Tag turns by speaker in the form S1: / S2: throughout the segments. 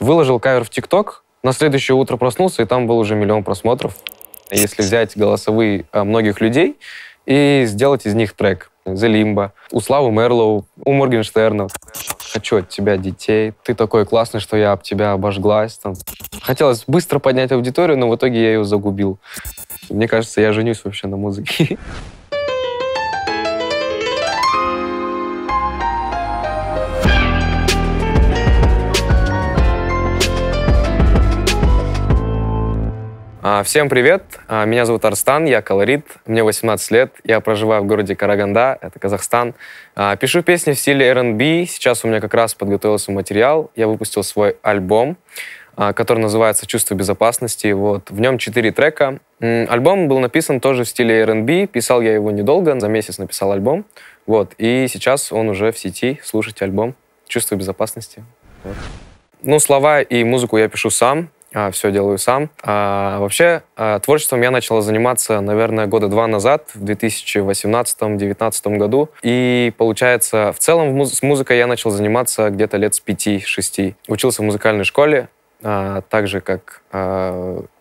S1: Выложил кавер в ТикТок, на следующее утро проснулся, и там был уже миллион просмотров. Если взять голосовые а, многих людей и сделать из них трек. The Limbo, у Славы Мерлоу, у Моргенштерна. Хочу от тебя детей, ты такой классный, что я об тебя обожглась. Там. Хотелось быстро поднять аудиторию, но в итоге я ее загубил. Мне кажется, я женюсь вообще на музыке. А, всем привет, а, меня зовут Арстан, я колорит, мне 18 лет, я проживаю в городе Караганда, это Казахстан. А, пишу песни в стиле R&B, сейчас у меня как раз подготовился материал, я выпустил свой альбом, который называется «Чувство безопасности». Вот. В нем четыре трека. Альбом был написан тоже в стиле R&B. Писал я его недолго, за месяц написал альбом. Вот. И сейчас он уже в сети. Слушайте альбом «Чувство безопасности». Вот. Ну, слова и музыку я пишу сам. А, все делаю сам. А вообще а, творчеством я начал заниматься, наверное, года два назад, в 2018-2019 году. И получается, в целом с музыкой я начал заниматься где-то лет с 5-6. Учился в музыкальной школе, а, так же, как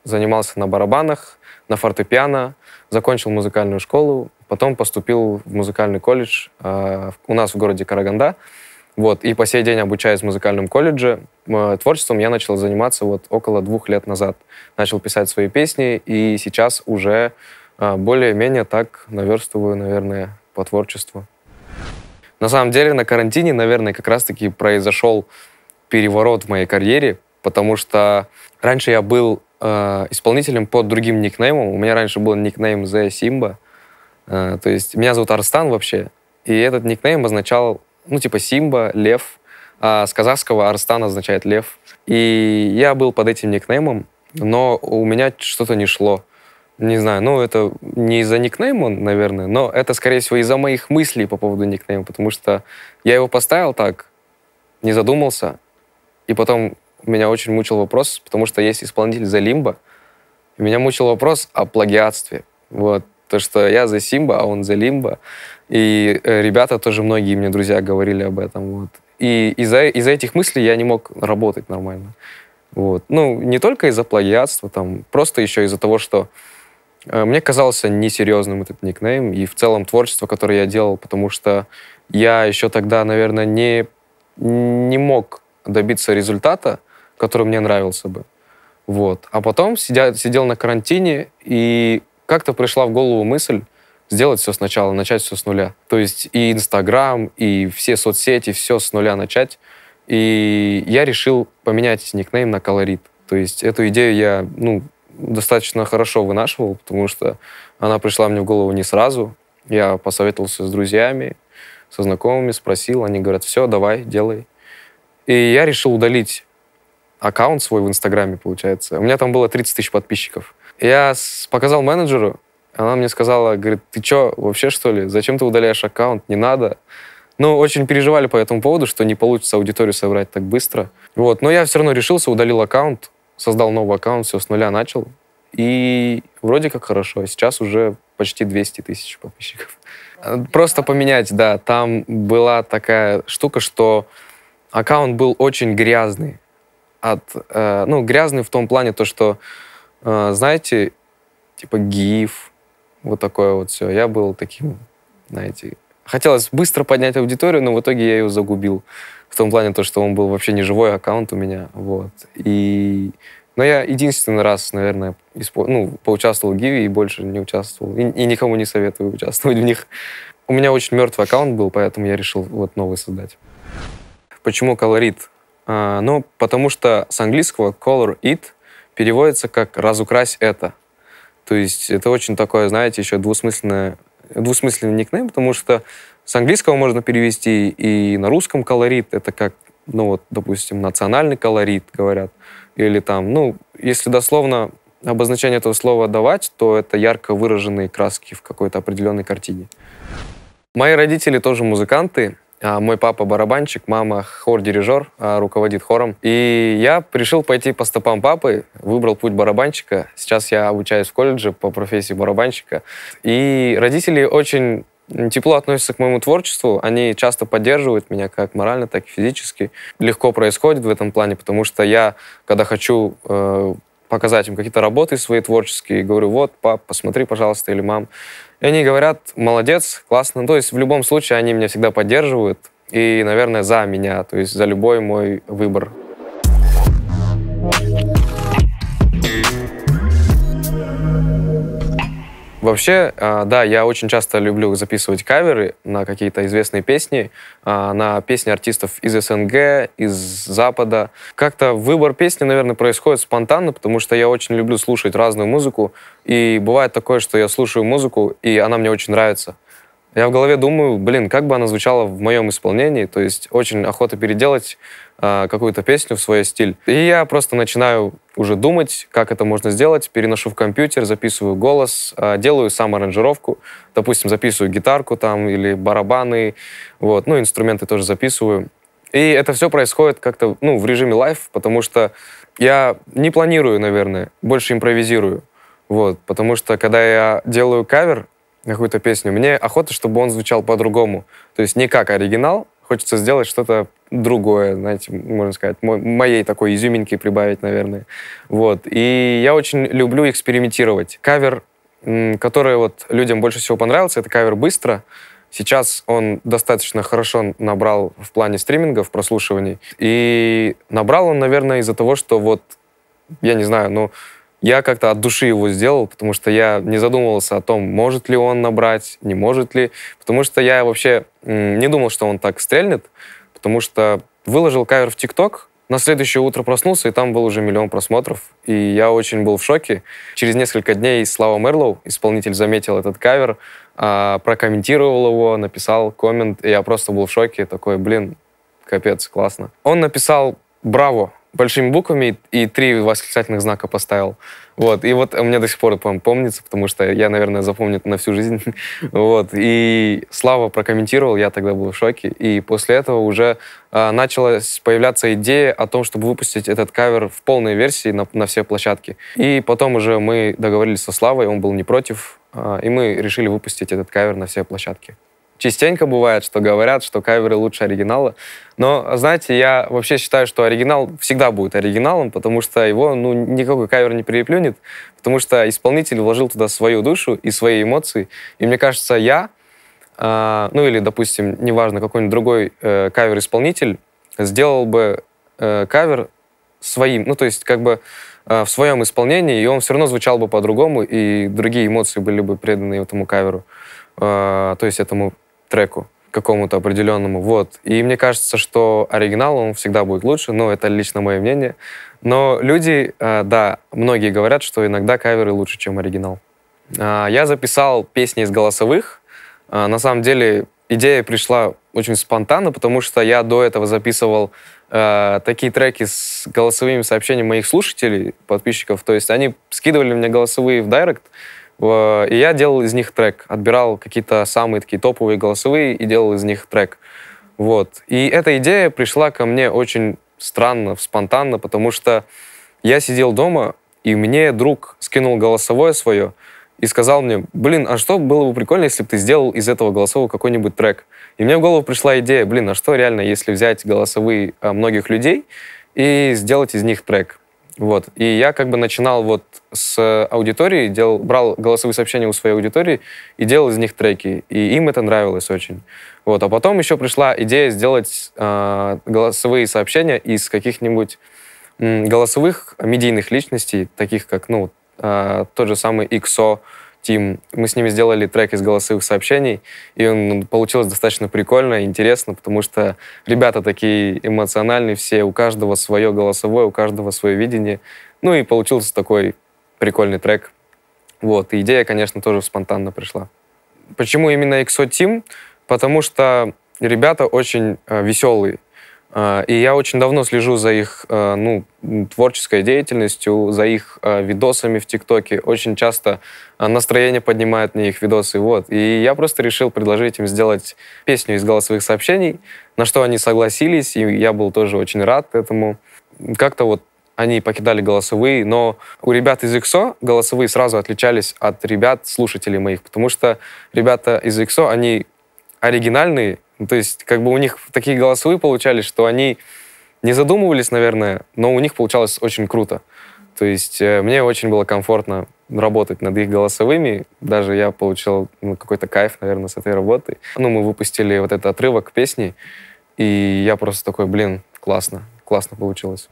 S1: занимался на барабанах, на фортепиано, закончил музыкальную школу, потом поступил в музыкальный колледж у нас в городе Караганда. Вот, и по сей день обучаюсь в музыкальном колледже. Э, творчеством я начал заниматься вот около двух лет назад. Начал писать свои песни, и сейчас уже э, более-менее так наверстываю, наверное, по творчеству. На самом деле на карантине, наверное, как раз-таки произошел переворот в моей карьере, потому что раньше я был э, исполнителем под другим никнеймом. У меня раньше был никнейм The Simba. Э, то есть меня зовут Арстан вообще, и этот никнейм означал ну, типа Симба, Лев. А с казахского Арстан означает Лев. И я был под этим никнеймом, но у меня что-то не шло. Не знаю, ну это не из-за никнейма, наверное, но это, скорее всего, из-за моих мыслей по поводу никнейма, потому что я его поставил так, не задумался, и потом меня очень мучил вопрос, потому что есть исполнитель за Лимба, меня мучил вопрос о плагиатстве. Вот. То, что я за Симба, а он за Лимба. И э, ребята тоже многие мне друзья говорили об этом. Вот. И из-за из этих мыслей я не мог работать нормально. Вот. Ну, не только из-за плагиатства, там, просто еще из-за того, что э, мне казался несерьезным этот никнейм и в целом творчество, которое я делал, потому что я еще тогда, наверное, не, не мог добиться результата, который мне нравился бы. Вот. А потом сидя, сидел на карантине и как-то пришла в голову мысль сделать все сначала, начать все с нуля. То есть и Инстаграм, и все соцсети, все с нуля начать. И я решил поменять никнейм на колорит. То есть эту идею я ну, достаточно хорошо вынашивал, потому что она пришла мне в голову не сразу. Я посоветовался с друзьями, со знакомыми, спросил. Они говорят, все, давай, делай. И я решил удалить аккаунт свой в Инстаграме, получается. У меня там было 30 тысяч подписчиков. Я показал менеджеру, она мне сказала, говорит, ты что, вообще что ли? Зачем ты удаляешь аккаунт? Не надо. Ну, очень переживали по этому поводу, что не получится аудиторию собрать так быстро. Вот, но я все равно решился, удалил аккаунт, создал новый аккаунт, все с нуля начал. И вроде как хорошо. А сейчас уже почти 200 тысяч подписчиков. Просто поменять, да. Там была такая штука, что аккаунт был очень грязный. От, э, ну, грязный в том плане, то, что а, знаете, типа гиф, вот такое вот все. Я был таким, знаете, хотелось быстро поднять аудиторию, но в итоге я ее загубил. В том плане, то, что он был вообще не живой аккаунт у меня. Вот. И... Но я единственный раз, наверное, испо... ну, поучаствовал в Гиви и больше не участвовал. И, и никому не советую участвовать в них. У меня очень мертвый аккаунт был, поэтому я решил вот новый создать. Почему колорит? А, ну, потому что с английского color it — переводится как «разукрась это». То есть это очень такое, знаете, еще двусмысленное, двусмысленный никнейм, потому что с английского можно перевести и на русском колорит, это как, ну вот, допустим, национальный колорит, говорят, или там, ну, если дословно обозначение этого слова давать, то это ярко выраженные краски в какой-то определенной картине. Мои родители тоже музыканты, а, мой папа барабанщик, мама хор-дирижер, а, руководит хором. И я решил пойти по стопам папы, выбрал путь барабанщика. Сейчас я обучаюсь в колледже по профессии барабанщика. И родители очень тепло относятся к моему творчеству, они часто поддерживают меня как морально, так и физически. Легко происходит в этом плане, потому что я, когда хочу э, показать им какие-то работы свои творческие, говорю, вот, пап, посмотри, пожалуйста, или мам, и они говорят, молодец, классно. То есть в любом случае они меня всегда поддерживают и, наверное, за меня, то есть за любой мой выбор. Вообще, а, да, я очень часто люблю записывать каверы на какие-то известные песни, а, на песни артистов из СНГ, из Запада. Как-то выбор песни, наверное, происходит спонтанно, потому что я очень люблю слушать разную музыку. И бывает такое, что я слушаю музыку, и она мне очень нравится. Я в голове думаю, блин, как бы она звучала в моем исполнении. То есть очень охота переделать Э, какую-то песню в свой стиль. И я просто начинаю уже думать, как это можно сделать, переношу в компьютер, записываю голос, э, делаю сам аранжировку, допустим, записываю гитарку там или барабаны, вот, ну, инструменты тоже записываю. И это все происходит как-то, ну, в режиме лайв, потому что я не планирую, наверное, больше импровизирую, вот, потому что когда я делаю кавер, на какую-то песню, мне охота, чтобы он звучал по-другому. То есть не как оригинал, хочется сделать что-то другое, знаете, можно сказать, моей такой изюминки прибавить, наверное. Вот. И я очень люблю экспериментировать. Кавер, который вот людям больше всего понравился, это кавер «Быстро». Сейчас он достаточно хорошо набрал в плане стримингов, прослушиваний. И набрал он, наверное, из-за того, что вот, я не знаю, ну, я как-то от души его сделал, потому что я не задумывался о том, может ли он набрать, не может ли. Потому что я вообще не думал, что он так стрельнет, потому что выложил кавер в ТикТок, на следующее утро проснулся, и там был уже миллион просмотров. И я очень был в шоке. Через несколько дней Слава Мерлоу, исполнитель, заметил этот кавер, а, прокомментировал его, написал коммент, и я просто был в шоке, такой, блин, капец, классно. Он написал «Браво, большими буквами и три восклицательных знака поставил. Вот. И вот у меня до сих пор помнится, потому что я, наверное, запомню это на всю жизнь. вот. И Слава прокомментировал, я тогда был в шоке. И после этого уже а, началась появляться идея о том, чтобы выпустить этот кавер в полной версии на, на все площадки. И потом уже мы договорились со Славой, он был не против, а, и мы решили выпустить этот кавер на все площадки частенько бывает, что говорят, что каверы лучше оригинала. Но, знаете, я вообще считаю, что оригинал всегда будет оригиналом, потому что его ну, никакой кавер не переплюнет, потому что исполнитель вложил туда свою душу и свои эмоции. И мне кажется, я, э, ну или, допустим, неважно, какой-нибудь другой э, кавер-исполнитель сделал бы э, кавер своим, ну то есть как бы э, в своем исполнении, и он все равно звучал бы по-другому, и другие эмоции были бы преданы этому каверу, э, то есть этому треку какому-то определенному. Вот. И мне кажется, что оригинал, он всегда будет лучше, но это лично мое мнение. Но люди, э, да, многие говорят, что иногда каверы лучше, чем оригинал. А, я записал песни из голосовых. А, на самом деле идея пришла очень спонтанно, потому что я до этого записывал э, такие треки с голосовыми сообщениями моих слушателей, подписчиков. То есть они скидывали мне голосовые в директ, Э, и я делал из них трек, отбирал какие-то самые такие топовые голосовые и делал из них трек. Вот. И эта идея пришла ко мне очень странно, спонтанно, потому что я сидел дома, и мне друг скинул голосовое свое и сказал мне, блин, а что было бы прикольно, если бы ты сделал из этого голосового какой-нибудь трек? И мне в голову пришла идея, блин, а что реально, если взять голосовые э, многих людей и сделать из них трек? Вот. И я как бы начинал вот с аудитории, делал, брал голосовые сообщения у своей аудитории и делал из них треки. И им это нравилось очень. Вот. А потом еще пришла идея сделать э, голосовые сообщения из каких-нибудь голосовых медийных личностей, таких как, ну, э, тот же самый Xo Тим. Мы с ними сделали трек из голосовых сообщений, и он получилось достаточно прикольно и интересно, потому что ребята такие эмоциональные все, у каждого свое голосовое, у каждого свое видение. Ну и получился такой прикольный трек. Вот, и идея, конечно, тоже спонтанно пришла. Почему именно XO Team? Потому что ребята очень э, веселые, а, и я очень давно слежу за их а, ну, творческой деятельностью, за их а, видосами в ТикТоке. Очень часто настроение поднимает мне их видосы. Вот. И я просто решил предложить им сделать песню из голосовых сообщений, на что они согласились, и я был тоже очень рад этому. Как-то вот они покидали голосовые, но у ребят из XO голосовые сразу отличались от ребят, слушателей моих, потому что ребята из XO, они оригинальные, ну, то есть как бы у них такие голосовые получались, что они не задумывались, наверное, но у них получалось очень круто. То есть э, мне очень было комфортно работать над их голосовыми. Даже я получил ну, какой-то кайф, наверное, с этой работы. Ну, мы выпустили вот этот отрывок песни, и я просто такой, блин, классно, классно получилось.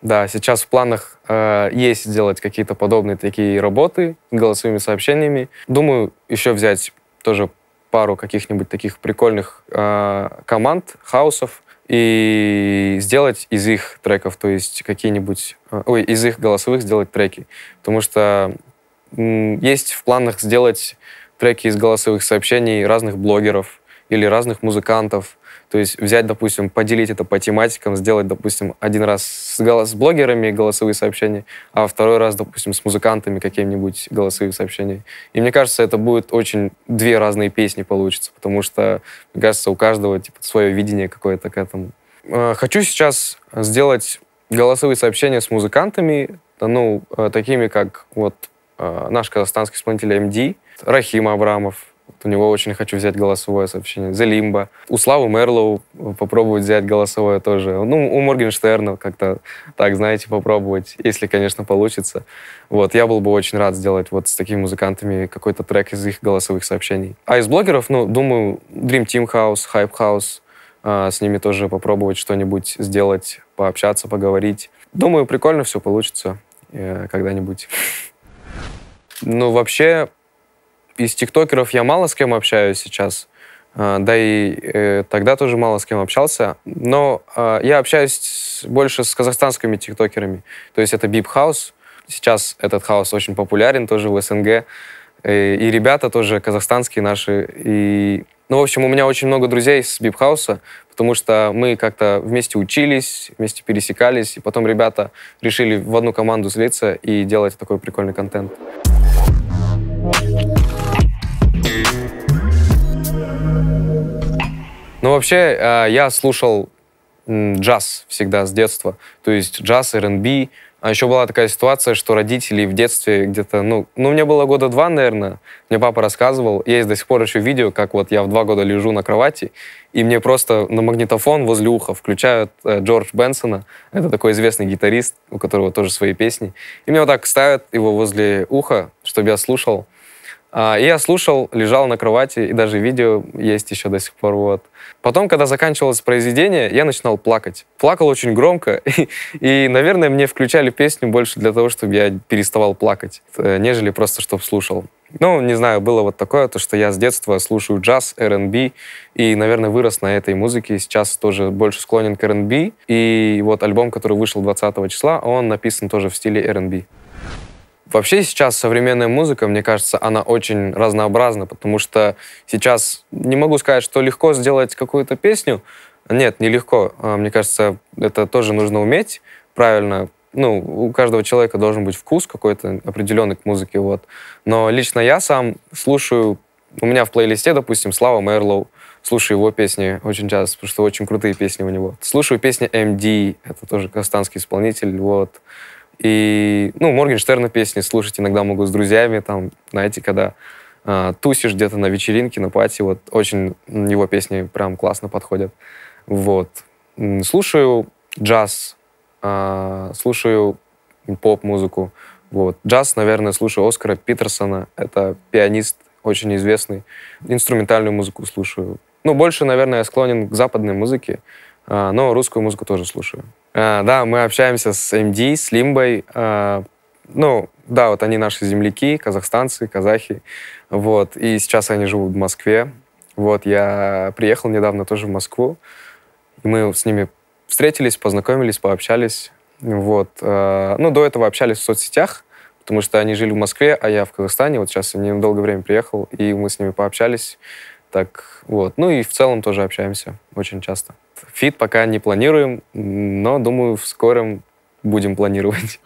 S1: Да, сейчас в планах э, есть сделать какие-то подобные такие работы с голосовыми сообщениями. Думаю, еще взять тоже пару каких-нибудь таких прикольных э, команд, хаусов, и сделать из их треков, то есть какие-нибудь, э, ой, из их голосовых сделать треки. Потому что э, есть в планах сделать треки из голосовых сообщений разных блогеров или разных музыкантов, то есть взять, допустим, поделить это по тематикам, сделать, допустим, один раз с, голос, с блогерами голосовые сообщения, а второй раз, допустим, с музыкантами какими нибудь голосовые сообщения. И мне кажется, это будет очень две разные песни получится, потому что, мне кажется, у каждого типа, свое видение какое-то к этому. А, хочу сейчас сделать голосовые сообщения с музыкантами, э, ну, э, такими как вот э, наш казахстанский исполнитель МД, Рахим Абрамов, у него очень хочу взять голосовое сообщение. За Лимба. У Славы Мерлоу попробовать взять голосовое тоже. Ну, у Моргенштерна как-то так, знаете, попробовать, если, конечно, получится. Вот, я был бы очень рад сделать вот с такими музыкантами какой-то трек из их голосовых сообщений. А из блогеров, ну, думаю, Dream Team House, Hype House, а, с ними тоже попробовать что-нибудь сделать, пообщаться, поговорить. Думаю, прикольно все получится э, когда-нибудь. Ну, вообще, из тиктокеров я мало с кем общаюсь сейчас. Э, да и э, тогда тоже мало с кем общался. Но э, я общаюсь больше с казахстанскими тиктокерами. То есть это Бип Хаус. Сейчас этот хаос очень популярен тоже в СНГ. И ребята тоже казахстанские наши. И, ну, в общем, у меня очень много друзей с Бип Хауса, потому что мы как-то вместе учились, вместе пересекались, и потом ребята решили в одну команду слиться и делать такой прикольный контент. Ну, вообще, э, я слушал джаз всегда с детства. То есть джаз, R&B. А еще была такая ситуация, что родители в детстве где-то, ну, ну, мне было года два, наверное, мне папа рассказывал, есть до сих пор еще видео, как вот я в два года лежу на кровати, и мне просто на магнитофон возле уха включают э, Джордж Бенсона, это такой известный гитарист, у которого тоже свои песни, и мне вот так ставят его возле уха, чтобы я слушал, а, и я слушал, лежал на кровати, и даже видео есть еще до сих пор. Вот. Потом, когда заканчивалось произведение, я начинал плакать. Плакал очень громко, и, и, наверное, мне включали песню больше для того, чтобы я переставал плакать, э, нежели просто, чтобы слушал. Ну, не знаю, было вот такое, то, что я с детства слушаю джаз, R&B, и, наверное, вырос на этой музыке, сейчас тоже больше склонен к R&B, и вот альбом, который вышел 20 числа, он написан тоже в стиле R&B. Вообще сейчас современная музыка, мне кажется, она очень разнообразна, потому что сейчас не могу сказать, что легко сделать какую-то песню. Нет, нелегко. А, мне кажется, это тоже нужно уметь правильно. Ну, у каждого человека должен быть вкус какой-то определенный к музыке, вот. Но лично я сам слушаю, у меня в плейлисте, допустим, Слава Мерлоу, слушаю его песни очень часто, потому что очень крутые песни у него. Слушаю песни MD, это тоже казахстанский исполнитель, вот. И, ну, Моргенштерна песни слушать иногда могу с друзьями, там, знаете, когда э, тусишь где-то на вечеринке, на пати, вот очень его песни прям классно подходят. Вот. Слушаю джаз, э, слушаю поп-музыку. Вот. Джаз, наверное, слушаю Оскара Питерсона. Это пианист очень известный. Инструментальную музыку слушаю. Ну, больше, наверное, я склонен к западной музыке, э, но русскую музыку тоже слушаю. А, да, мы общаемся с МД, с Лимбой. А, ну, да, вот они наши земляки, казахстанцы, казахи. Вот, и сейчас они живут в Москве. Вот, я приехал недавно тоже в Москву. Мы с ними встретились, познакомились, пообщались. Вот. А, ну, до этого общались в соцсетях, потому что они жили в Москве, а я в Казахстане. Вот сейчас я недолгое время приехал, и мы с ними пообщались. Так вот. Ну и в целом тоже общаемся очень часто. Фит пока не планируем, но, думаю, в скором будем планировать.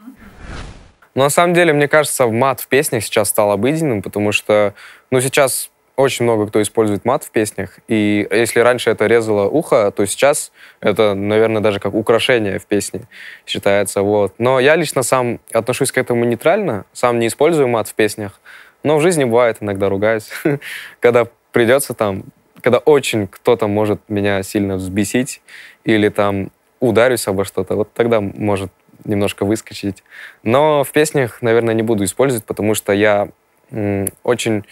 S1: Но на самом деле, мне кажется, мат в песнях сейчас стал обыденным, потому что, ну, сейчас очень много кто использует мат в песнях, и если раньше это резало ухо, то сейчас это, наверное, даже как украшение в песне считается, вот. Но я лично сам отношусь к этому нейтрально, сам не использую мат в песнях, но в жизни бывает иногда ругаюсь, когда придется там, когда очень кто-то может меня сильно взбесить или там ударюсь обо что-то, вот тогда может немножко выскочить. Но в песнях, наверное, не буду использовать, потому что я очень,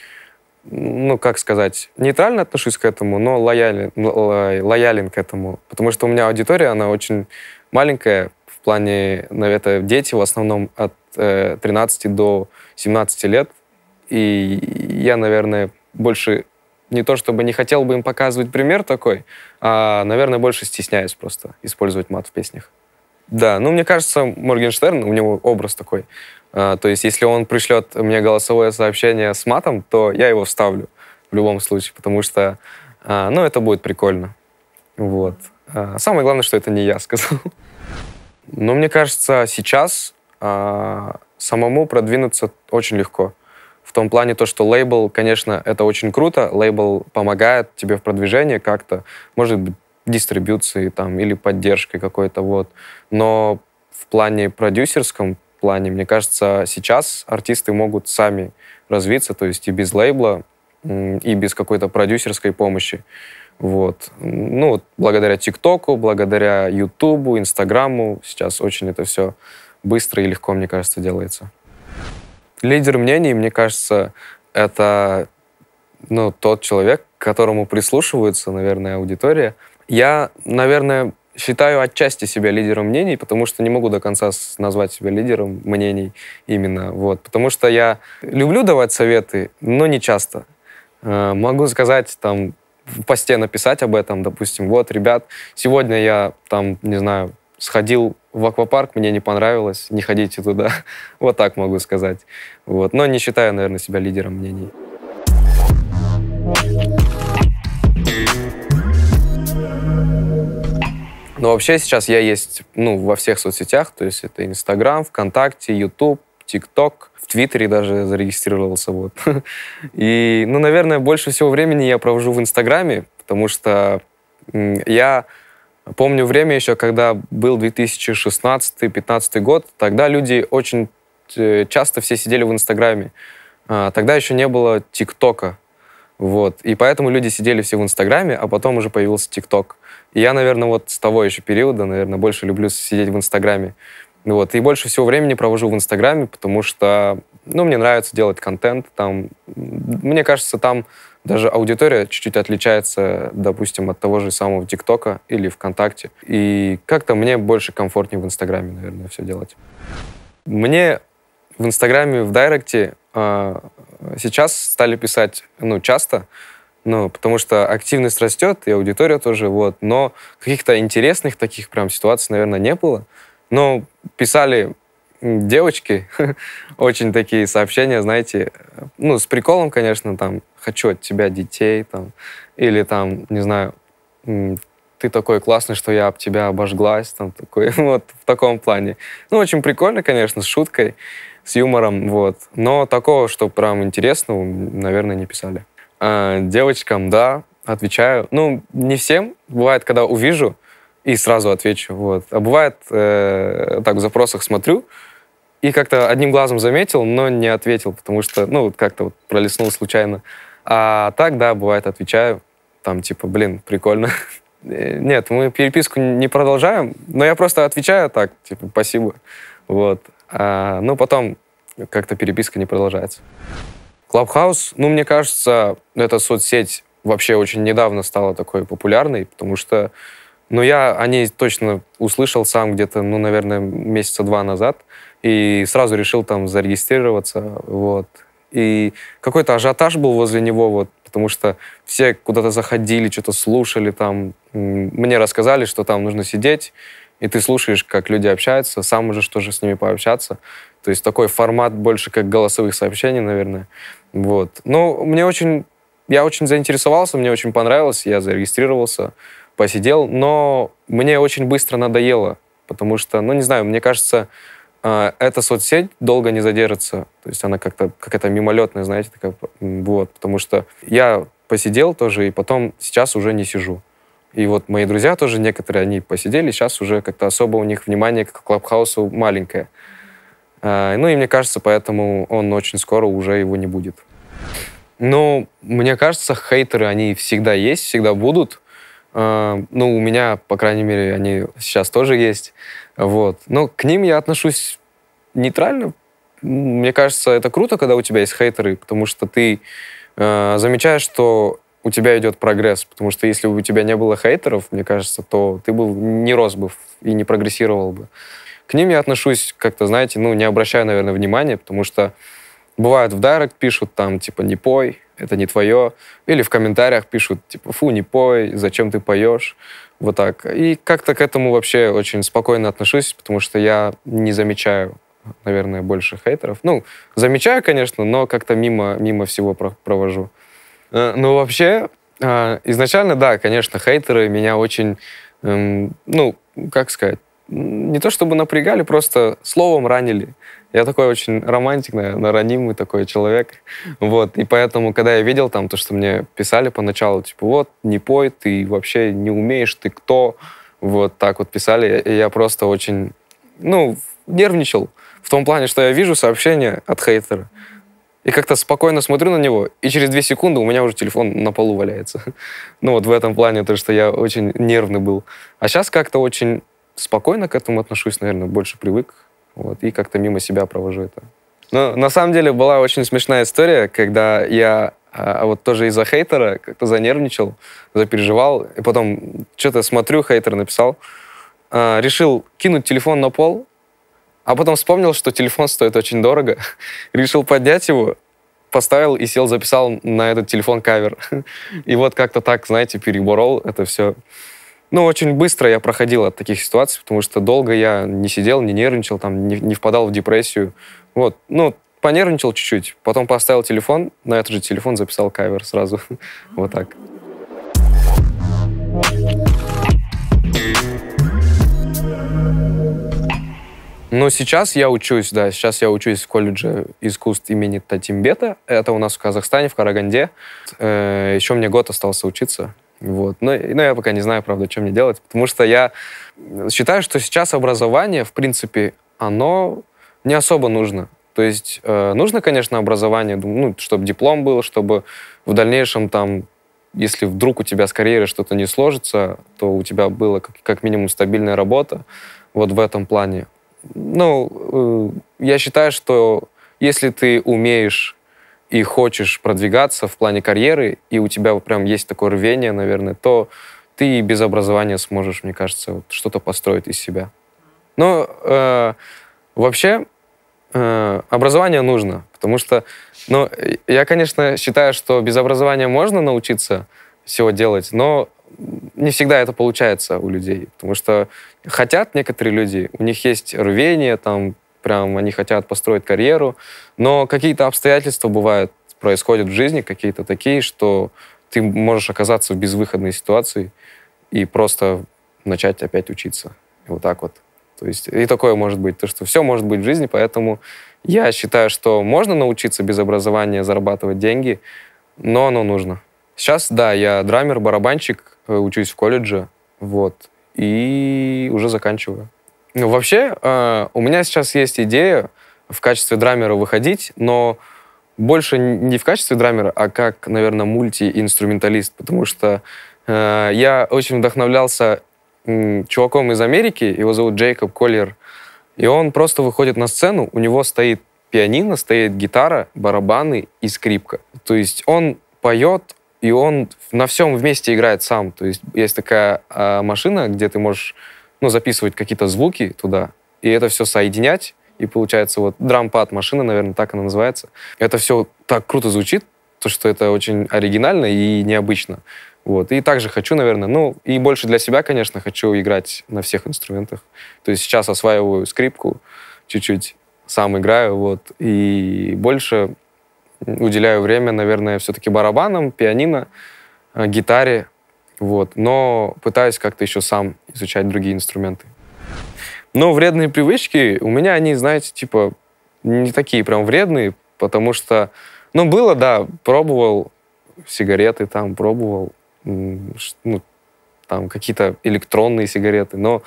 S1: ну, как сказать, нейтрально отношусь к этому, но лоялен, лоялен к этому. Потому что у меня аудитория, она очень маленькая, в плане, наверное, дети в основном от э, 13 до 17 лет. И я, наверное, больше не то чтобы не хотел бы им показывать пример такой, а, наверное, больше стесняюсь просто использовать мат в песнях. Да, ну, мне кажется, Моргенштерн, у него образ такой. А, то есть, если он пришлет мне голосовое сообщение с матом, то я его вставлю в любом случае, потому что, а, ну, это будет прикольно. Вот. А, самое главное, что это не я сказал. Но мне кажется, сейчас а, самому продвинуться очень легко том плане то, что лейбл, конечно, это очень круто. Лейбл помогает тебе в продвижении как-то, может быть, дистрибьюции там или поддержкой какой-то, вот. Но в плане продюсерском плане, мне кажется, сейчас артисты могут сами развиться, то есть и без лейбла, и без какой-то продюсерской помощи. Вот. Ну, вот благодаря ТикТоку, благодаря Ютубу, Инстаграму сейчас очень это все быстро и легко, мне кажется, делается лидер мнений, мне кажется, это ну, тот человек, к которому прислушивается, наверное, аудитория. Я, наверное, считаю отчасти себя лидером мнений, потому что не могу до конца назвать себя лидером мнений именно. Вот. Потому что я люблю давать советы, но не часто. Э, могу сказать, там, в посте написать об этом, допустим, вот, ребят, сегодня я, там, не знаю, сходил в аквапарк мне не понравилось, не ходите туда. вот так могу сказать. Вот. Но не считаю, наверное, себя лидером мнений. Но вообще сейчас я есть ну, во всех соцсетях, то есть это Инстаграм, ВКонтакте, Ютуб, ТикТок, в Твиттере даже зарегистрировался. Вот. И, ну, наверное, больше всего времени я провожу в Инстаграме, потому что я Помню время еще, когда был 2016-2015 год, тогда люди очень э, часто все сидели в Инстаграме. А, тогда еще не было ТикТока. Вот. И поэтому люди сидели все в Инстаграме, а потом уже появился ТикТок. И я, наверное, вот с того еще периода, наверное, больше люблю сидеть в Инстаграме. Вот. И больше всего времени провожу в Инстаграме, потому что, ну, мне нравится делать контент. Там, мне кажется, там даже аудитория чуть-чуть отличается, допустим, от того же самого ТикТока или ВКонтакте. И как-то мне больше комфортнее в Инстаграме, наверное, все делать. Мне в Инстаграме, в Дайректе э, сейчас стали писать, ну, часто, ну, потому что активность растет, и аудитория тоже, вот. Но каких-то интересных таких прям ситуаций, наверное, не было. Но писали девочки очень такие сообщения, знаете, ну, с приколом, конечно, там, хочу от тебя детей, там, или там, не знаю, ты такой классный, что я об тебя обожглась, там, такой, вот, в таком плане. Ну, очень прикольно, конечно, с шуткой, с юмором, вот. Но такого, что прям интересного, наверное, не писали. А, девочкам, да, отвечаю. Ну, не всем. Бывает, когда увижу, и сразу отвечу. Вот. А бывает, э, так в запросах смотрю, и как-то одним глазом заметил, но не ответил, потому что, ну, вот как-то вот пролистнул случайно. А так, да, бывает, отвечаю, там, типа, блин, прикольно. Э, нет, мы переписку не продолжаем, но я просто отвечаю так, типа, спасибо. Вот. А, ну, потом как-то переписка не продолжается. Клабхаус, ну, мне кажется, эта соцсеть вообще очень недавно стала такой популярной, потому что, ну, я о ней точно услышал сам где-то, ну, наверное, месяца два назад. И сразу решил там зарегистрироваться, вот. И какой-то ажиотаж был возле него, вот, потому что все куда-то заходили, что-то слушали там. Мне рассказали, что там нужно сидеть, и ты слушаешь, как люди общаются, сам уже что же с ними пообщаться. То есть такой формат больше как голосовых сообщений, наверное. Вот. Ну, мне очень... Я очень заинтересовался, мне очень понравилось, я зарегистрировался, посидел, но мне очень быстро надоело, потому что, ну, не знаю, мне кажется, а, эта соцсеть долго не задержится. То есть она как-то какая-то мимолетная, знаете, такая, вот, потому что я посидел тоже, и потом сейчас уже не сижу. И вот мои друзья тоже некоторые, они посидели, сейчас уже как-то особо у них внимание к клабхаусу маленькое. А, ну и мне кажется, поэтому он очень скоро уже его не будет. Но ну, мне кажется, хейтеры, они всегда есть, всегда будут. А, ну, у меня, по крайней мере, они сейчас тоже есть. Вот. Но к ним я отношусь нейтрально. Мне кажется, это круто, когда у тебя есть хейтеры, потому что ты э, замечаешь, что у тебя идет прогресс. Потому что если бы у тебя не было хейтеров, мне кажется, то ты бы не рос бы и не прогрессировал бы. К ним я отношусь как-то, знаете, ну, не обращаю, наверное, внимания, потому что бывает в директ пишут там, типа, не пой, это не твое. Или в комментариях пишут, типа, фу, не пой, зачем ты поешь. Вот так. И как-то к этому вообще очень спокойно отношусь, потому что я не замечаю, наверное, больше хейтеров. Ну, замечаю, конечно, но как-то мимо, мимо всего провожу. Ну, вообще, а, изначально, да, конечно, хейтеры меня очень, эм, ну, как сказать, не то чтобы напрягали, просто словом ранили. Я такой очень романтик, наверное, ранимый такой человек. Вот, и поэтому, когда я видел там то, что мне писали поначалу, типа, вот, не пой, ты вообще не умеешь, ты кто? Вот так вот писали, и я просто очень, ну, нервничал. В том плане, что я вижу сообщение от хейтера, и как-то спокойно смотрю на него, и через две секунды у меня уже телефон на полу валяется. Ну вот в этом плане то, что я очень нервный был. А сейчас как-то очень спокойно к этому отношусь, наверное, больше привык. Вот, и как-то мимо себя провожу это. Но на самом деле была очень смешная история, когда я а, а вот тоже из-за хейтера как-то занервничал, запереживал. И потом что-то смотрю, хейтер написал. А, решил кинуть телефон на пол, а потом вспомнил, что телефон стоит очень дорого. Решил поднять его, поставил и сел, записал на этот телефон кавер. И вот как-то так, знаете, переборол это все. Ну, очень быстро я проходил от таких ситуаций, потому что долго я не сидел, не нервничал, там, не, не впадал в депрессию. Вот, ну, понервничал чуть-чуть, потом поставил телефон, на этот же телефон записал кавер сразу. вот так. Но сейчас я учусь, да, сейчас я учусь в колледже искусств имени Татимбета. Это у нас в Казахстане, в Караганде. Э, Еще мне год остался учиться. Вот. Но, но я пока не знаю, правда, что мне делать, потому что я считаю, что сейчас образование, в принципе, оно не особо нужно. То есть э, нужно, конечно, образование, ну, чтобы диплом был, чтобы в дальнейшем там, если вдруг у тебя с карьерой что-то не сложится, то у тебя была как, как минимум стабильная работа вот в этом плане. Ну, э, я считаю, что если ты умеешь и хочешь продвигаться в плане карьеры, и у тебя прям есть такое рвение, наверное, то ты без образования сможешь, мне кажется, вот что-то построить из себя. Но э, вообще э, образование нужно, потому что, ну, я, конечно, считаю, что без образования можно научиться всего делать, но не всегда это получается у людей, потому что хотят некоторые люди, у них есть рвение, там, прям они хотят построить карьеру, но какие-то обстоятельства бывают, происходят в жизни, какие-то такие, что ты можешь оказаться в безвыходной ситуации и просто начать опять учиться. И Вот так вот. То есть и такое может быть, то что все может быть в жизни, поэтому я считаю, что можно научиться без образования зарабатывать деньги, но оно нужно. Сейчас, да, я драмер, барабанщик, э, учусь в колледже, вот, и уже заканчиваю. Ну, вообще, э, у меня сейчас есть идея в качестве драмера выходить, но больше не в качестве драмера, а как, наверное, мультиинструменталист, потому что э, я очень вдохновлялся чуваком из Америки, его зовут Джейкоб Коллер, и он просто выходит на сцену, у него стоит пианино, стоит гитара, барабаны и скрипка. То есть он поет, и он на всем вместе играет сам. То есть есть такая э, машина, где ты можешь ну, записывать какие-то звуки туда, и это все соединять, и получается вот дрампад машина, наверное, так она называется. Это все так круто звучит, то, что это очень оригинально и необычно. Вот. И также хочу, наверное, ну, и больше для себя, конечно, хочу играть на всех инструментах. То есть сейчас осваиваю скрипку, чуть-чуть сам играю, вот, и больше уделяю время, наверное, все-таки барабанам, пианино, э, гитаре, вот. Но пытаюсь как-то еще сам изучать другие инструменты. Но вредные привычки у меня, они, знаете, типа не такие прям вредные, потому что, ну, было, да, пробовал сигареты там, пробовал, ну, там какие-то электронные сигареты, но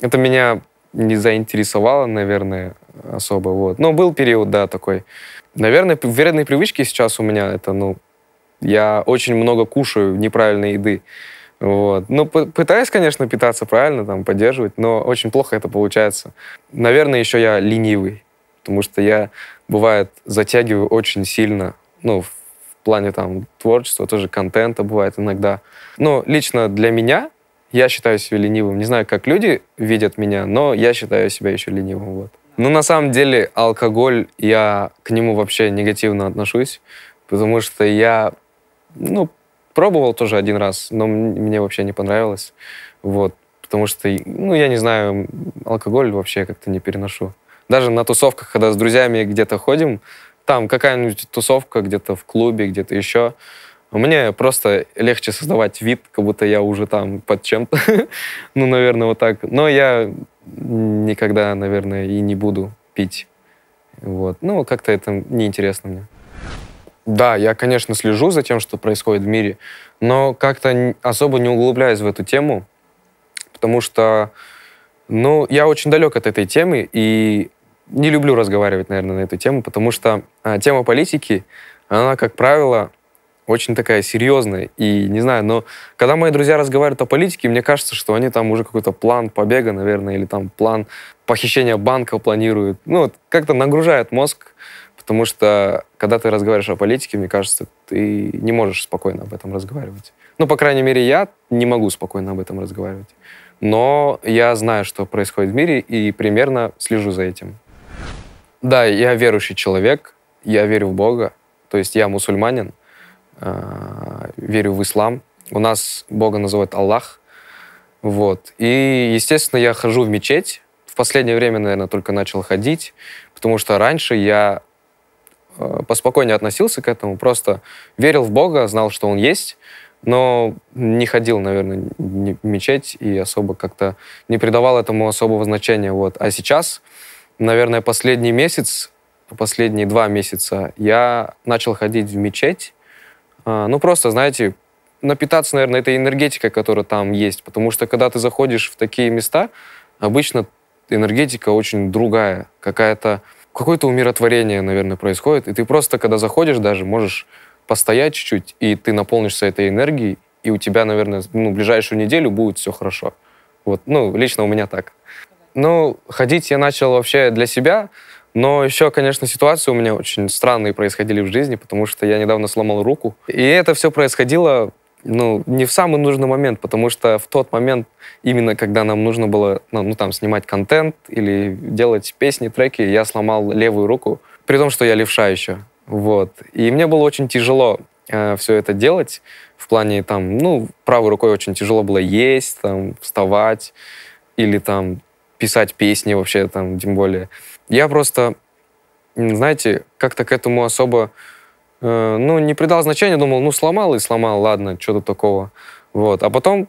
S1: это меня не заинтересовало, наверное, особо, вот. Но был период, да, такой. Наверное, вредные привычки сейчас у меня это, ну, я очень много кушаю неправильной еды. Вот. Ну, пытаюсь, конечно, питаться правильно, там, поддерживать, но очень плохо это получается. Наверное, еще я ленивый, потому что я, бывает, затягиваю очень сильно, ну, в плане там творчества, тоже контента бывает иногда. Но лично для меня я считаю себя ленивым. Не знаю, как люди видят меня, но я считаю себя еще ленивым. Вот. Но ну, на самом деле, алкоголь, я к нему вообще негативно отношусь, потому что я ну, пробовал тоже один раз, но мне вообще не понравилось. Вот, потому что, ну, я не знаю, алкоголь вообще как-то не переношу. Даже на тусовках, когда с друзьями где-то ходим, там какая-нибудь тусовка где-то в клубе, где-то еще, мне просто легче создавать вид, как будто я уже там под чем-то. ну, наверное, вот так. Но я никогда, наверное, и не буду пить. Вот. Ну, как-то это неинтересно мне. Да, я, конечно, слежу за тем, что происходит в мире, но как-то особо не углубляюсь в эту тему, потому что, ну, я очень далек от этой темы и не люблю разговаривать, наверное, на эту тему, потому что а, тема политики, она, как правило, очень такая серьезная. И не знаю, но когда мои друзья разговаривают о политике, мне кажется, что они там уже какой-то план побега, наверное, или там план похищения банка планируют. Ну, как-то нагружает мозг Потому что, когда ты разговариваешь о политике, мне кажется, ты не можешь спокойно об этом разговаривать. Ну, по крайней мере, я не могу спокойно об этом разговаривать. Но я знаю, что происходит в мире, и примерно слежу за этим. Да, я верующий человек, я верю в Бога, то есть я мусульманин, а, верю в ислам. У нас Бога называют Аллах. Вот. И, естественно, я хожу в мечеть. В последнее время, наверное, только начал ходить, потому что раньше я Э, поспокойнее относился к этому, просто верил в Бога, знал, что Он есть, но не ходил, наверное, в мечеть и особо как-то не придавал этому особого значения. Вот. А сейчас, наверное, последний месяц, последние два месяца я начал ходить в мечеть. А, ну, просто, знаете, напитаться, наверное, этой энергетикой, которая там есть. Потому что, когда ты заходишь в такие места, обычно энергетика очень другая, какая-то какое-то умиротворение, наверное, происходит. И ты просто, когда заходишь, даже можешь постоять чуть-чуть, и ты наполнишься этой энергией, и у тебя, наверное, ну, ближайшую неделю будет все хорошо. Вот, ну, лично у меня так. Ну, ходить я начал вообще для себя, но еще, конечно, ситуации у меня очень странные происходили в жизни, потому что я недавно сломал руку. И это все происходило ну, не в самый нужный момент, потому что в тот момент, именно когда нам нужно было, ну, ну там, снимать контент или делать песни, треки, я сломал левую руку, при том, что я левша еще, вот. И мне было очень тяжело э, все это делать, в плане, там, ну, правой рукой очень тяжело было есть, там, вставать или, там, писать песни вообще, там, тем более. Я просто, знаете, как-то к этому особо Э, ну, не придал значения, думал, ну, сломал и сломал, ладно, что тут такого. Вот. А потом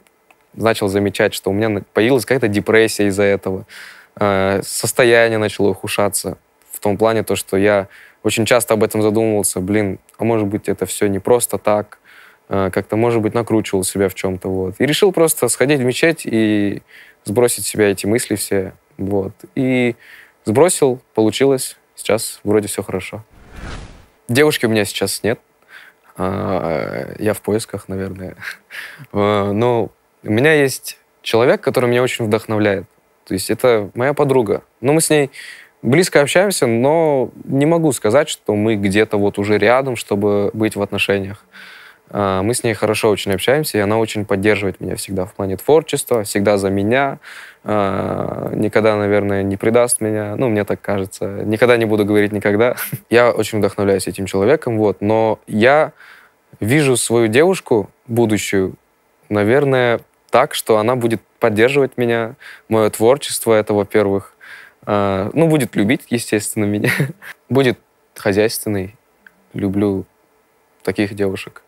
S1: начал замечать, что у меня появилась какая-то депрессия из-за этого. Э, состояние начало ухудшаться. В том плане то, что я очень часто об этом задумывался. Блин, а может быть, это все не просто так. Э, как-то, может быть, накручивал себя в чем-то. Вот. И решил просто сходить в мечеть и сбросить себя эти мысли все. Вот. И сбросил, получилось. Сейчас вроде все хорошо. Девушки у меня сейчас нет. А, я в поисках, наверное. А, но у меня есть человек, который меня очень вдохновляет. То есть это моя подруга. Но мы с ней близко общаемся, но не могу сказать, что мы где-то вот уже рядом, чтобы быть в отношениях. А, мы с ней хорошо очень общаемся, и она очень поддерживает меня всегда в плане творчества, всегда за меня. А, никогда, наверное, не предаст меня. Ну, мне так кажется. Никогда не буду говорить никогда. Я очень вдохновляюсь этим человеком, вот. Но я вижу свою девушку будущую, наверное, так, что она будет поддерживать меня, мое творчество, это, во-первых. А, ну, будет любить, естественно, меня. Будет хозяйственной. Люблю таких девушек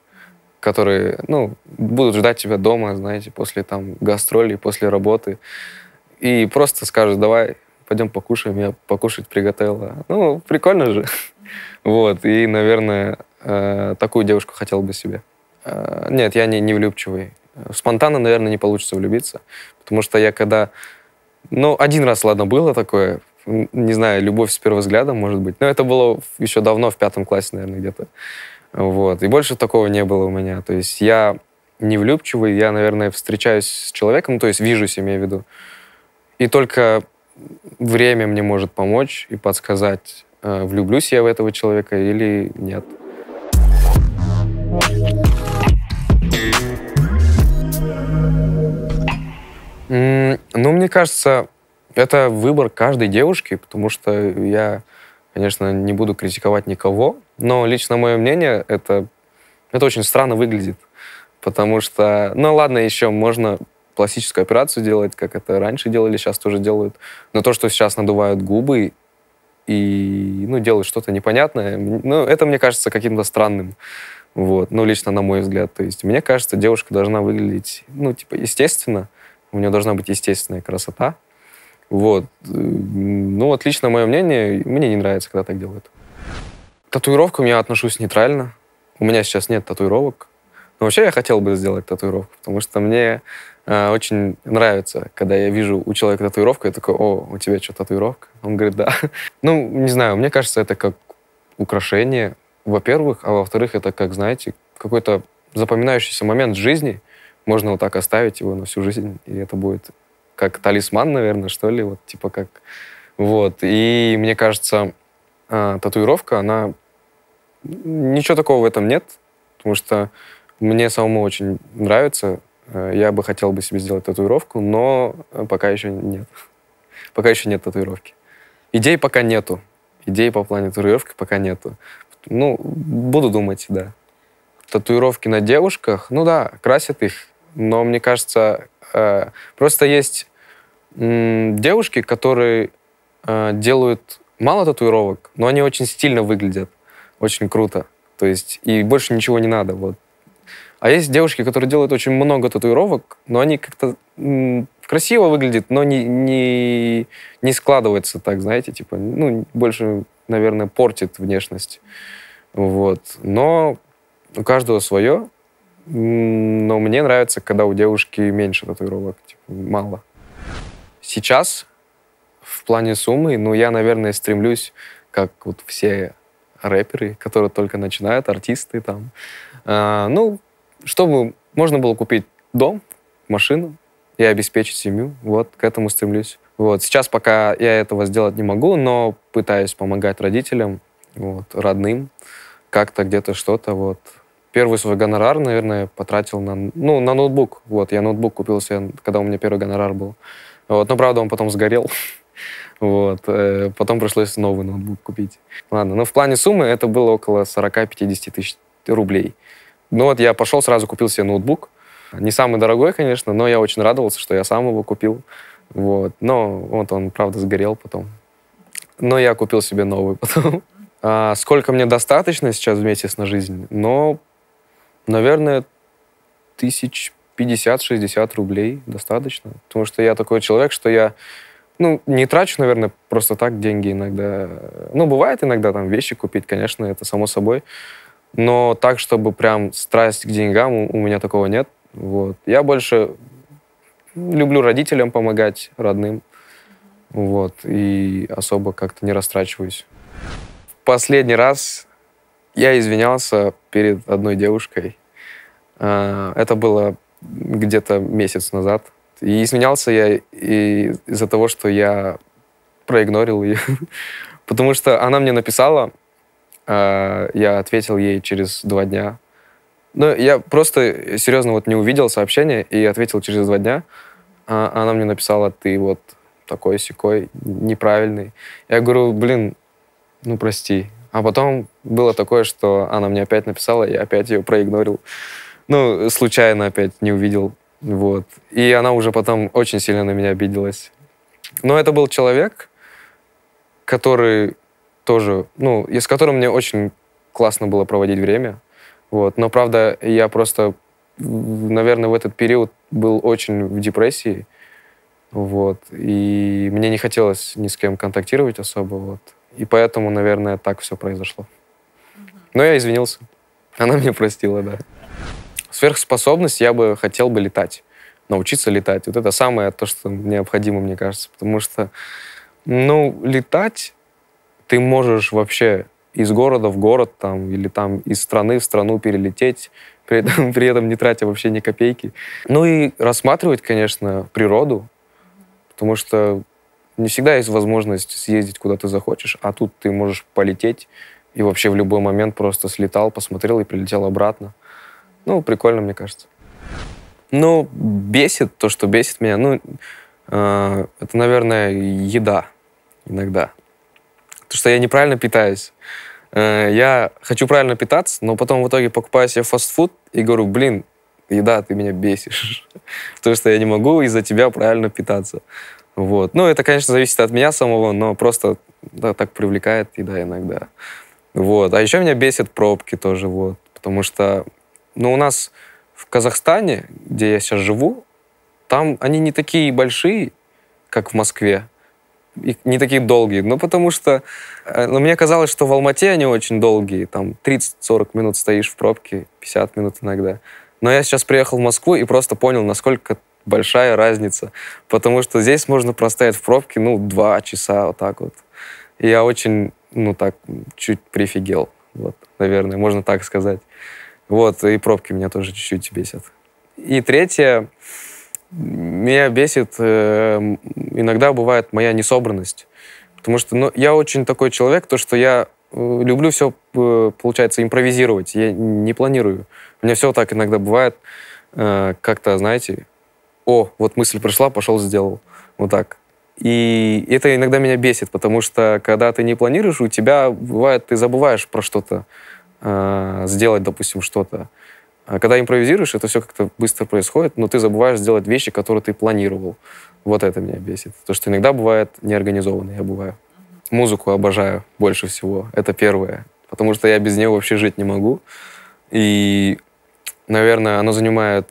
S1: которые, ну, будут ждать тебя дома, знаете, после там гастролей, после работы и просто скажешь давай, пойдем покушаем, я покушать приготовила. Ну, прикольно же. Вот, и, наверное, э, такую девушку хотел бы себе. Э, нет, я не, не влюбчивый. Спонтанно, наверное, не получится влюбиться, потому что я когда... Ну, один раз, ладно, было такое, не знаю, любовь с первого взгляда, может быть. Но это было еще давно, в пятом классе, наверное, где-то. Вот. И больше такого не было у меня. То есть я не влюбчивый, я, наверное, встречаюсь с человеком, то есть вижусь, имею в виду, и только время мне может помочь и подсказать, э, влюблюсь я в этого человека или нет. Ну, мне кажется, это выбор каждой девушки, потому что я, конечно, не буду критиковать никого, но лично мое мнение, это, это очень странно выглядит. Потому что, ну ладно, еще можно пластическую операцию делать, как это раньше делали, сейчас тоже делают. Но то, что сейчас надувают губы и ну, делают что-то непонятное, ну, это мне кажется каким-то странным. Вот. Ну, лично на мой взгляд. То есть мне кажется, девушка должна выглядеть, ну, типа, естественно. У нее должна быть естественная красота. Вот. Э, ну, вот лично мое мнение, мне не нравится, когда так делают. К татуировкам я отношусь нейтрально. У меня сейчас нет татуировок. Но вообще я хотел бы сделать татуировку, потому что мне Э, очень нравится, когда я вижу у человека татуировку, я такой, о, у тебя что, татуировка? Он говорит, да. Ну, не знаю, мне кажется, это как украшение, во-первых, а во-вторых, это как, знаете, какой-то запоминающийся момент жизни, можно вот так оставить его на всю жизнь, и это будет как талисман, наверное, что ли, вот типа как... Вот, и мне кажется, э, татуировка, она... Ничего такого в этом нет, потому что мне самому очень нравится Э, я бы хотел бы себе сделать татуировку, но э, пока еще нет. Пока еще нет татуировки. Идей пока нету. Идей по плане татуировки пока нету. Ну, буду думать, да. Татуировки на девушках, ну да, красят их. Но мне кажется, э, просто есть девушки, которые делают мало татуировок, но они очень стильно выглядят, очень круто. То есть и больше ничего не надо. Вот а есть девушки, которые делают очень много татуировок, но они как-то красиво выглядят, но не, не, не складывается так, знаете, типа, ну, больше, наверное, портит внешность. Вот. Но у каждого свое. Но мне нравится, когда у девушки меньше татуировок, типа, мало. Сейчас в плане суммы, ну, я, наверное, стремлюсь, как вот все рэперы, которые только начинают, артисты там, э, ну, чтобы можно было купить дом, машину и обеспечить семью. Вот, к этому стремлюсь. Вот. Сейчас пока я этого сделать не могу, но пытаюсь помогать родителям, вот, родным, как-то где-то что-то. Вот. Первый свой гонорар, наверное, потратил на, ну, на ноутбук. Вот, я ноутбук купил себе, когда у меня первый гонорар был. Вот. Но, правда, он потом сгорел. Вот. Э, потом пришлось новый ноутбук купить. Ладно, но в плане суммы это было около 40-50 тысяч рублей. Ну вот я пошел, сразу купил себе ноутбук. Не самый дорогой, конечно, но я очень радовался, что я сам его купил. Вот. Но вот он, правда, сгорел потом. Но я купил себе новый потом. А сколько мне достаточно сейчас в месяц на жизнь? Но, наверное, тысяч 50-60 рублей достаточно. Потому что я такой человек, что я ну, не трачу, наверное, просто так деньги иногда. Ну, бывает иногда там вещи купить, конечно, это само собой но так, чтобы прям страсть к деньгам у меня такого нет. Вот. Я больше люблю родителям помогать, родным. Вот. И особо как-то не растрачиваюсь. В последний раз я извинялся перед одной девушкой. А, это было где-то месяц назад. И извинялся я из-за того, что я проигнорил ее. Потому что она мне написала, а, я ответил ей через два дня. Ну, я просто серьезно вот не увидел сообщение и ответил через два дня. А, она мне написала, ты вот такой секой неправильный. Я говорю, блин, ну прости. А потом было такое, что она мне опять написала, я опять ее проигнорил. Ну, случайно опять не увидел. Вот. И она уже потом очень сильно на меня обиделась. Но это был человек, который тоже, ну, и с которым мне очень классно было проводить время. Вот. Но, правда, я просто, наверное, в этот период был очень в депрессии. Вот. И мне не хотелось ни с кем контактировать особо. Вот. И поэтому, наверное, так все произошло. Но я извинился. Она меня простила, да. Сверхспособность я бы хотел бы летать. Научиться летать. Вот это самое то, что необходимо, мне кажется. Потому что, ну, летать ты можешь вообще из города в город там, или там из страны в страну перелететь, при этом, при этом не тратя вообще ни копейки. Ну и рассматривать, конечно, природу, потому что не всегда есть возможность съездить куда ты захочешь, а тут ты можешь полететь и вообще в любой момент просто слетал, посмотрел и прилетел обратно. Ну, прикольно, мне кажется. Ну, бесит то, что бесит меня. Ну, э, это, наверное, еда иногда то, что я неправильно питаюсь. Э, я хочу правильно питаться, но потом в итоге покупаю себе фастфуд и говорю, блин, еда, ты меня бесишь. то, что я не могу из-за тебя правильно питаться. Вот. Ну, это, конечно, зависит от меня самого, но просто да, так привлекает еда иногда. Вот. А еще меня бесит пробки тоже, вот. Потому что, ну, у нас в Казахстане, где я сейчас живу, там они не такие большие, как в Москве и не такие долгие. Ну, потому что... Э, но ну, мне казалось, что в Алмате они очень долгие. Там 30-40 минут стоишь в пробке, 50 минут иногда. Но я сейчас приехал в Москву и просто понял, насколько большая разница. Потому что здесь можно простоять в пробке, ну, два часа вот так вот. И я очень, ну, так, чуть прифигел. Вот, наверное, можно так сказать. Вот, и пробки меня тоже чуть-чуть бесят. И третье, меня бесит э, иногда бывает моя несобранность. Потому что ну, я очень такой человек, то, что я э, люблю все, э, получается, импровизировать. Я не планирую. У меня все так иногда бывает. Э, как-то, знаете, о, вот мысль пришла, пошел, сделал. Вот так. И это иногда меня бесит, потому что когда ты не планируешь, у тебя бывает, ты забываешь про что-то, э, сделать, допустим, что-то. А когда импровизируешь, это все как-то быстро происходит, но ты забываешь сделать вещи, которые ты планировал. Вот это меня бесит. То, что иногда бывает неорганизованно, я бываю. Музыку обожаю больше всего. Это первое. Потому что я без нее вообще жить не могу. И, наверное, она занимает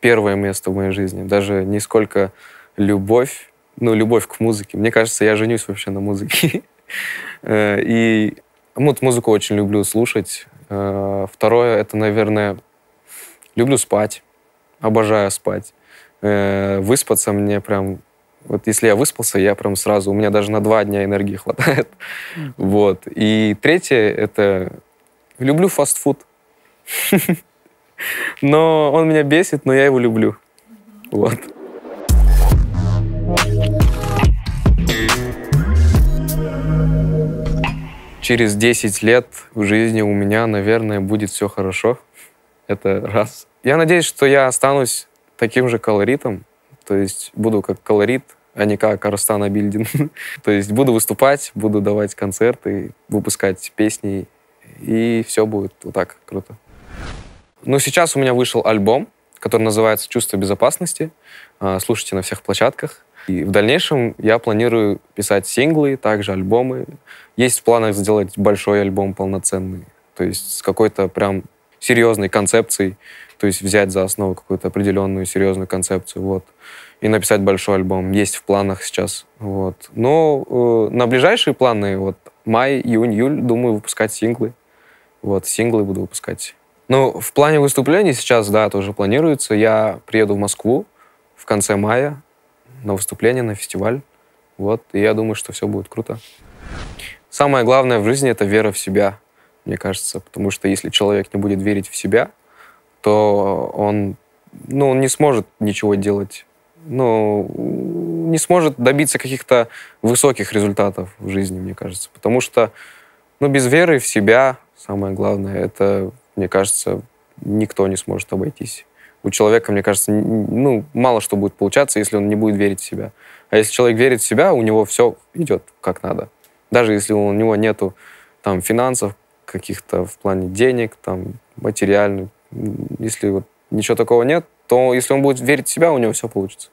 S1: первое место в моей жизни. Даже не сколько любовь, ну, любовь к музыке. Мне кажется, я женюсь вообще на музыке. Э, и ну, вот музыку очень люблю слушать. Э, второе — это, наверное, Люблю спать, обожаю спать. Э, выспаться мне прям... Вот если я выспался, я прям сразу... У меня даже на два дня энергии хватает. Mm. Вот. И третье — это... Люблю фастфуд. Но он меня бесит, но я его люблю. Вот. Через 10 лет в жизни у меня, наверное, будет все хорошо. Это раз. Я надеюсь, что я останусь таким же колоритом, то есть буду как колорит, а не как Арстан Абильдин. то есть буду выступать, буду давать концерты, выпускать песни, и все будет вот так круто. Ну, сейчас у меня вышел альбом, который называется «Чувство безопасности». А, слушайте на всех площадках. И в дальнейшем я планирую писать синглы, также альбомы. Есть в планах сделать большой альбом полноценный, то есть с какой-то прям серьезной концепцией, то есть взять за основу какую-то определенную серьезную концепцию, вот, и написать большой альбом. Есть в планах сейчас, вот. Но э, на ближайшие планы, вот, май, июнь, июль, думаю, выпускать синглы. Вот, синглы буду выпускать. Ну, в плане выступлений сейчас, да, тоже планируется. Я приеду в Москву в конце мая на выступление, на фестиваль. Вот, и я думаю, что все будет круто. Самое главное в жизни — это вера в себя мне кажется. Потому что если человек не будет верить в себя, то он, ну, он не сможет ничего делать. Ну, не сможет добиться каких-то высоких результатов в жизни, мне кажется. Потому что, ну, без веры в себя, самое главное, это, мне кажется, никто не сможет обойтись. У человека, мне кажется, ну, мало что будет получаться, если он не будет верить в себя. А если человек верит в себя, у него все идет как надо. Даже если у него нету там финансов, каких-то в плане денег, там, материальных. Если вот ничего такого нет, то если он будет верить в себя, у него все получится.